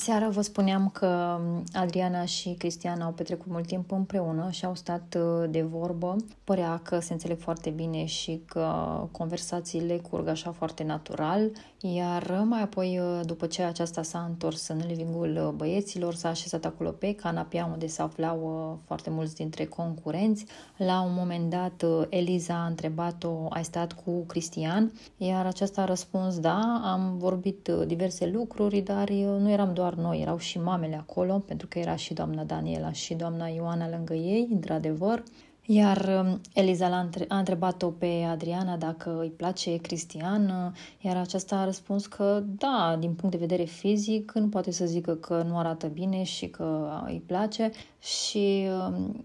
Aseară vă spuneam că Adriana și Cristiana au petrecut mult timp împreună și au stat uh, de vorbă. Părea că se înțeleg foarte bine și că conversațiile curg așa foarte natural, iar mai apoi, uh, după ce aceasta s-a întors în livingul uh, băieților, s-a așezat acolo pe canapea unde se aflau foarte mulți dintre concurenți. La un moment dat, Eliza a întrebat-o, ai stat cu Cristian? Iar aceasta a răspuns, da, am vorbit diverse lucruri, dar nu eram doar doar noi, erau și mamele acolo, pentru că era și doamna Daniela și doamna Ioana lângă ei, într adevăr Iar um, Eliza a întrebat-o pe Adriana dacă îi place Cristian, uh, iar aceasta a răspuns că da, din punct de vedere fizic, nu poate să zică că nu arată bine și că îi place. Și um,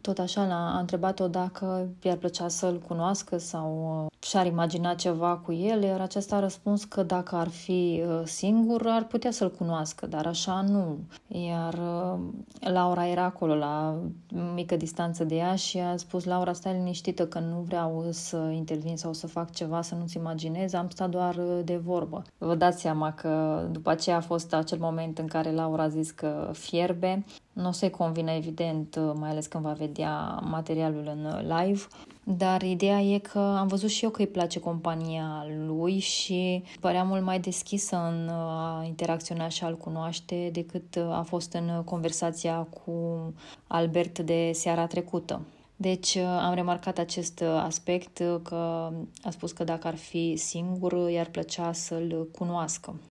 tot așa l-a întrebat-o dacă i-ar plăcea să-l cunoască sau uh, și-ar imagina ceva cu el, iar acesta a răspuns că dacă ar fi uh, singur, ar putea să-l cunoască, dar așa nu. Iar uh, Laura era acolo, la mică distanță de ea și a spus, Laura, stai liniștită că nu vreau să intervin sau să fac ceva, să nu-ți imaginez, am stat doar de vorbă. Vă dați seama că după aceea a fost acel moment în care Laura a zis că fierbe nu o să-i convină, evident, mai ales când va vedea materialul în live, dar ideea e că am văzut și eu că îi place compania lui și părea mult mai deschisă în uh, a interacționa și a-l cunoaște decât uh, a fost în conversația cu Albert de seara trecută. Deci uh, am remarcat acest aspect că a spus că dacă ar fi singur, i-ar plăcea să-l cunoască.